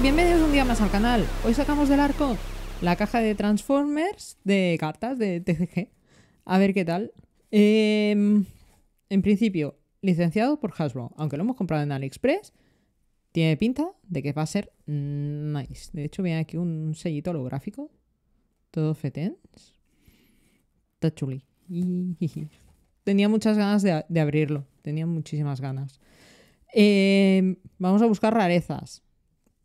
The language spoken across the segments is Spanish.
bienvenidos un día más al canal. Hoy sacamos del arco la caja de Transformers de cartas de TCG. A ver qué tal. Em, en principio, licenciado por Hasbro, aunque lo hemos comprado en AliExpress, tiene pinta de que va a ser nice. De hecho, viene aquí un sellito holográfico. Todo fetens. Está chuli. Tenía muchas ganas de, abrirlo. Tenía muchísimas ganas. Em, vamos a buscar rarezas.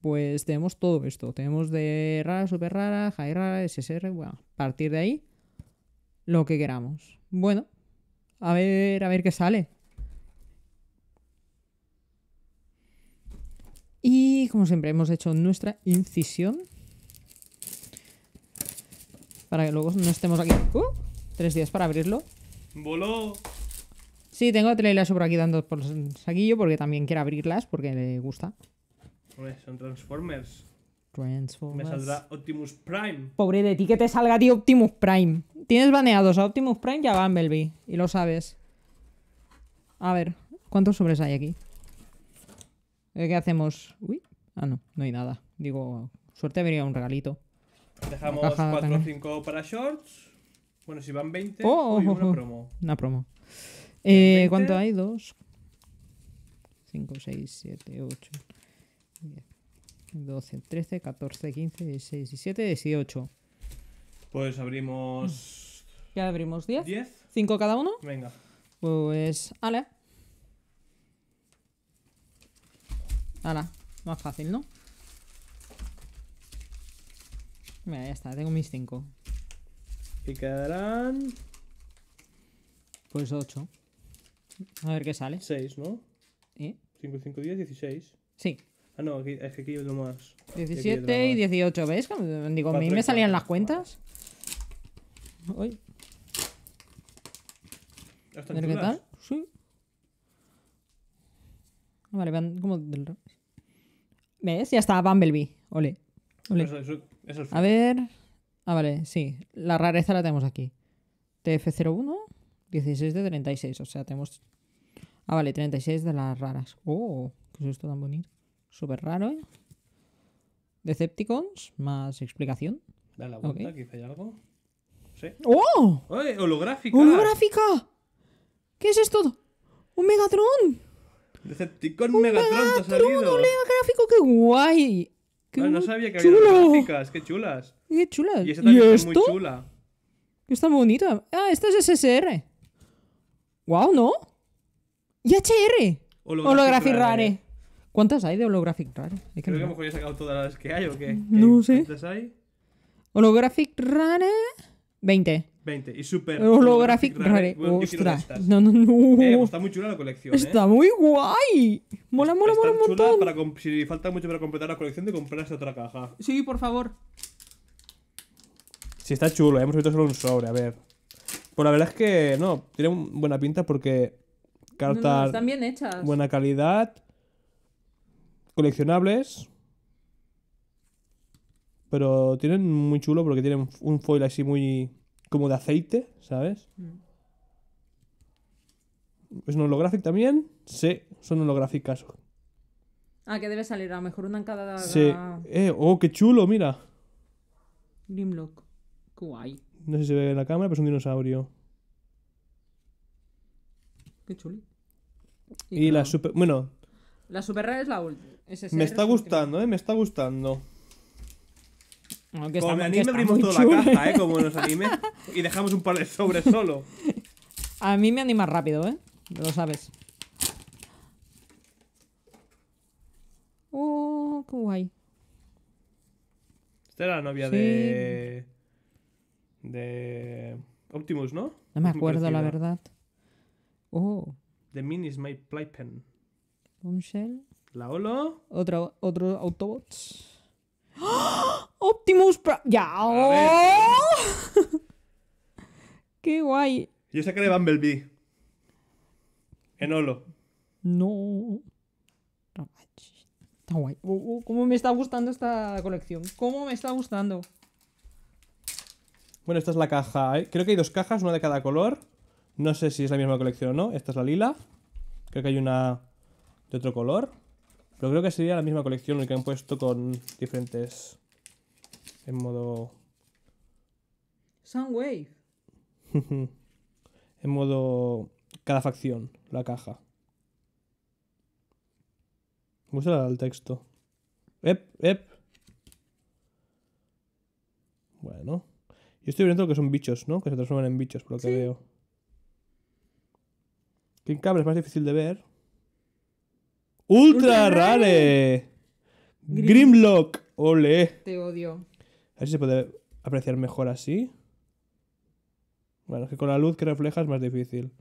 Pues tenemos todo esto. Tenemos de rara, super rara, high rara, SSR. Bueno, a partir de ahí, lo que queramos. Bueno, a ver, a ver qué sale. Y como siempre, hemos hecho nuestra incisión. Para que luego no estemos aquí. ¡Uh! tres días para abrirlo. ¡Voló! Sí, tengo a sobre por aquí dando por el saquillo porque también quiere abrirlas porque le gusta son Transformers. Transformers. Me saldrá Optimus Prime. Pobre de ti que te salga a ti Optimus Prime. Tienes baneados a Optimus Prime y a Bumblebee. Y lo sabes. A ver, ¿cuántos sobres hay aquí? Eh, ¿Qué hacemos? Uy. Ah, no, no hay nada. Digo, suerte habría un regalito. Dejamos 4 o 5 para shorts. Bueno, si van 20, oh, oh, una promo. Una promo. Eh, ¿Cuánto hay? 2, 5, 6, 7, 8. 12, 13, 14, 15, 16, 17, 18. Pues abrimos. Ya abrimos 10. 10. 5 cada uno. Venga. Pues. Ale. Ala, más fácil, ¿no? Mira, ya está, tengo mis 5. Y quedarán. Pues 8. A ver qué sale. 6, ¿no? 5, 5, 10, 16. Sí. Ah, no, aquí, es que aquí lo más. 17 y 18, ¿ves? Digo, a mí me salían las cuentas. Uy. ¿Qué tal? Sí. Vale, van como ¿Ves? Ya está Bumblebee. Ole. a ver. Ah, vale, sí. La rareza la tenemos aquí. TF01, 16 de 36. O sea, tenemos. Ah, vale, 36 de las raras. Oh, qué pues susto tan bonito. Súper raro, ¿eh? Decepticons, más explicación. Dale la vuelta, quizá hay algo. Sí. ¡Oh! ¡Oye, holográfica! ¡Holográfica! ¿Qué es esto? ¡Un Megatron! Decepticon Megatron, Megatron ha holográfico! ¡Qué guay! Ah, no, sabía que había holográficas. ¡Qué chulas! ¡Qué chulas! Y esta también es muy chula. Está bonita. Ah, esta es SSR. ¡Guau, no! ¡Y HR! ¡Holográfico Rare. ¿Cuántas hay de holographic rare? que Creo que hemos lo he sacado todas las que hay o qué. no sé. ¿Cuántas hay? Holographic rare. 20. 20. Y super. Holographic rare. No, no, no. Eh, pues está muy chula la colección. Está eh. muy guay. Mola, mola, mola un Para si falta mucho para completar la colección, de comprar otra caja. Sí, por favor. Sí, está chulo. Eh. Hemos visto solo un sobre, a ver. Pues la verdad es que no, tiene buena pinta porque cartas. están bien hechas. Buena calidad coleccionables. Pero tienen muy chulo porque tienen un foil así muy. como de aceite, ¿sabes? Mm. ¿Es un holográfico también? Sí, son holográficas. Ah, que debe salir a lo mejor una en cada. Sí. Eh, oh, qué chulo, mira. Grimlock. Guay. No sé si se ve en la cámara, pero es un dinosaurio. Qué chulo. Y, la super. Bueno, la super rara es la última. Me está gustando, eh, me está gustando. Aunque Como me anime abrimos toda la caja, eh, como nos anime. y dejamos un par de sobres solo. A mí me anima rápido, eh. Lo sabes. Oh, qué guay. Esta era la novia de. De. Optimus, ¿no? No me acuerdo, la verdad. Oh. The Min is my playpen. La Olo. Otro, Autobots. ¡Oh! Optimus Prime. ¡Ya! ¡Oh! ¡Qué guay! Yo que de Bumblebee. En Olo. No. está guay. Uh, uh, ¿Cómo me está gustando esta colección? ¿Cómo me está gustando? Bueno, esta es la caja. Creo que hay dos cajas, una de cada color. No sé si es la misma colección o no. Esta es la lila. Creo que hay una de otro color. Pero creo que sería la misma colección, y que han puesto con diferentes... En modo... Soundwave. en modo... Cada facción, la caja. Me gusta el texto. Ep, ep. Bueno. Yo estoy viendo que son bichos, ¿no? Que se transforman en bichos, por lo que veo. King Cabra es más difícil de ver. Ultra, Rare. Grimlock. Ole. Te odio. A ver si se puede apreciar mejor así. Bueno, es que con la luz que refleja es más difícil.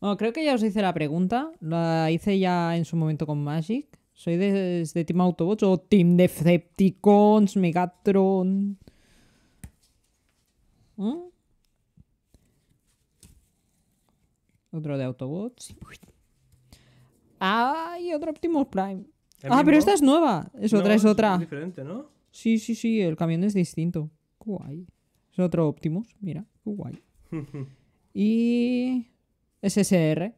Bueno, creo que ya os hice la pregunta. La hice ya en su momento con Magic. Soy de, Team Autobots o Team Decepticons, Megatron. ¿Mm? Otro de Autobots. ay otro Optimus Prime. Ah, pero esta es nueva. Es otra, es otra. Es diferente, ¿no? Sí, sí, sí. El camión es distinto. Guay. Es otro Optimus. Mira, guay. y. SSR.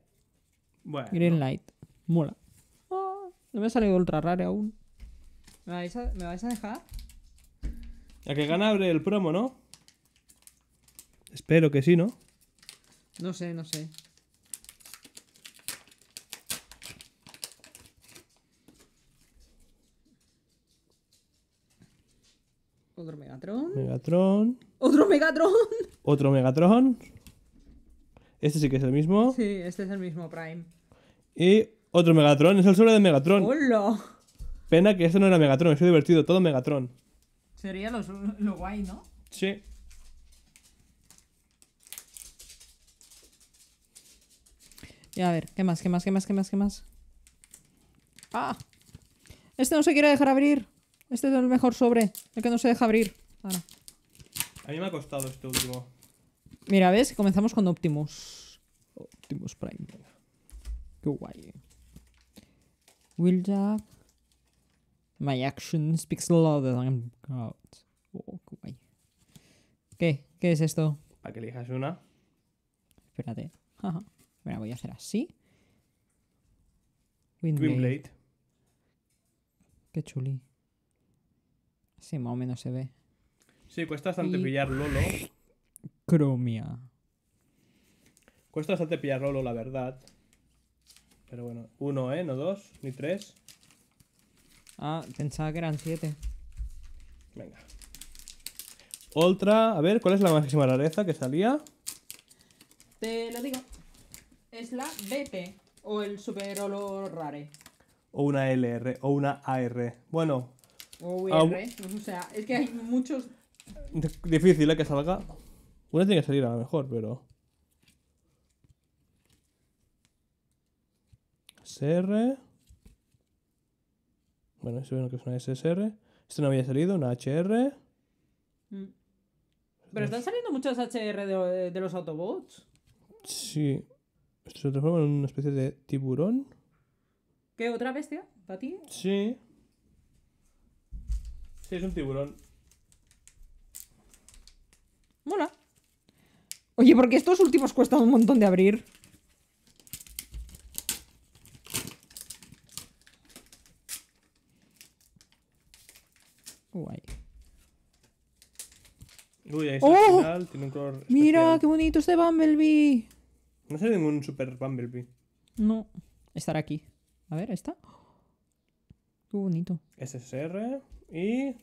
Bueno. Green Light. Mola. No me ha salido ultra rare aún. ¿Me vais, a, dejar? Ya que gana abre el promo, ¿no? Espero que sí, ¿no? No sé, no sé. Otro Megatron. Megatron. Otro Megatron. Otro Megatron. Este sí que es el mismo. Sí, este es el mismo Prime. Y otro Megatron, es el sobre de Megatron. ¡Hola! Pena que esto no era Megatron, es divertido, todo Megatron. Sería lo, guay, ¿no? Sí. Y a ver, ¿qué más? ¿Qué más? ¿Qué más? ¿Qué más? ¿Qué más? ¡Ah! Este no se quiere dejar abrir. Este es el mejor sobre, el que no se deja abrir. A mí me ha costado este último. Mira, ¿ves? Comenzamos con Optimus. Optimus Prime. Qué guay. Willja My action speaks louder than God. Oh, guay. ¿Qué? ¿Qué es esto? Para que elijas una. Espérate. voy a hacer así. Windblade. Qué chuli. Sí, más o menos se ve. Sí, cuesta bastante pillar Lolo. Cromia. Cuesta bastante pillar Lolo, la verdad. Pero bueno, uno, ¿eh? No dos, ni tres. Ah, pensaba que eran siete. Venga. Otra, a ver, ¿cuál es la máxima rareza que salía? Te lo digo. Es la BP o el Super Olor Rare. O una LR o una AR. Bueno. O UR, pues, o sea, es que hay muchos. Difícil ¿eh? que salga. Una tiene que salir a lo mejor, pero. SR. Bueno, eso que es una SSR. Esto no había salido, una HR. Mm. Pero están saliendo muchos HR de, los Autobots. Sí. Esto se transforma en una especie de tiburón. ¿Qué otra bestia? ¿Para Sí. Sí, es un tiburón. Mola. Oye, porque estos últimos cuesta un montón de abrir. Mira, qué bonito este Bumblebee. No sé ningún super Bumblebee. No, estará aquí. A ver, ¿está? Qué bonito. SSR y.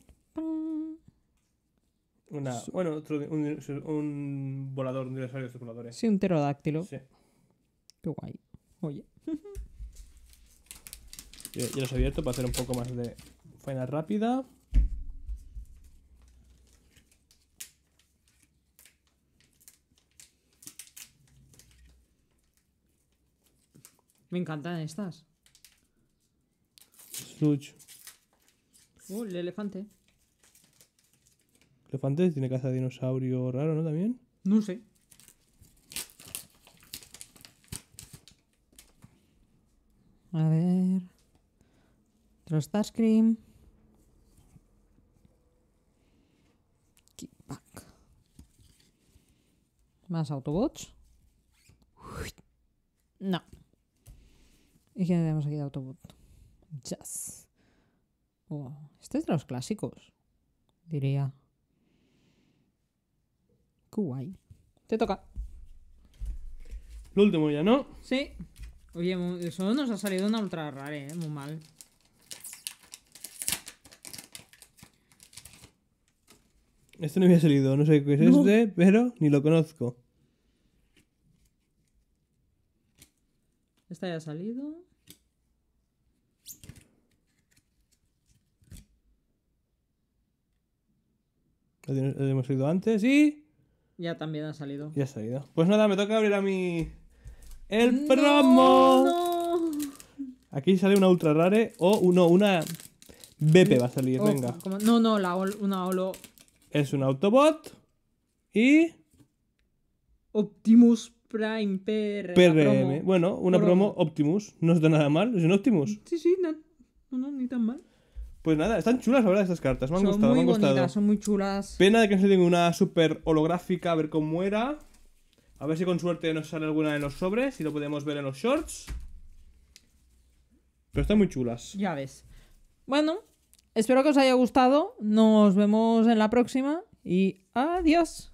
bueno, otro, un, volador, un dinosaurio de voladores. Sí, un pterodáctilo. Sí. Qué guay. Oye. ya los he abierto para hacer un poco más de faena rápida. Me encantan estas. Such. Uh, el elefante. Elefante tiene caza de dinosaurio raro, ¿no? También. No sé. A ver. Trostascream. Kickback. Más autobots. No. Y quién tenemos aquí de Autobot. Jazz. este es de los clásicos, diría. Qué guay. Te toca. Lo último ya, ¿no? Sí. Oye, solo nos ha salido una ultra rara, ¿eh? Muy mal. Este no había salido, no sé qué es este, pero ni lo conozco. ya ha salido. Lo hemos salido antes y... Ya también ha salido. Ya ha salido. Pues nada, me toca abrir a mi... ¡El promo! Aquí sale una ultra rare o uno, una... BP va a salir, oh, venga. No, no, la una holo... Es un Autobot y... Optimus Prime PR. PRM. Bueno, una promo. Optimus. No está nada mal. Es un Optimus. Sí, sí, no, no, ni tan mal. Pues nada, están chulas la verdad estas cartas, me han son gustado, muy me han gustado. Bonitas, son muy chulas. Pena de que no se tenga una super holográfica, a ver cómo era. A ver si con suerte nos sale alguna de los sobres, si lo podemos ver en los shorts. Pero están muy chulas. Ya ves. Bueno, espero que os haya gustado. Nos vemos en la próxima y adiós.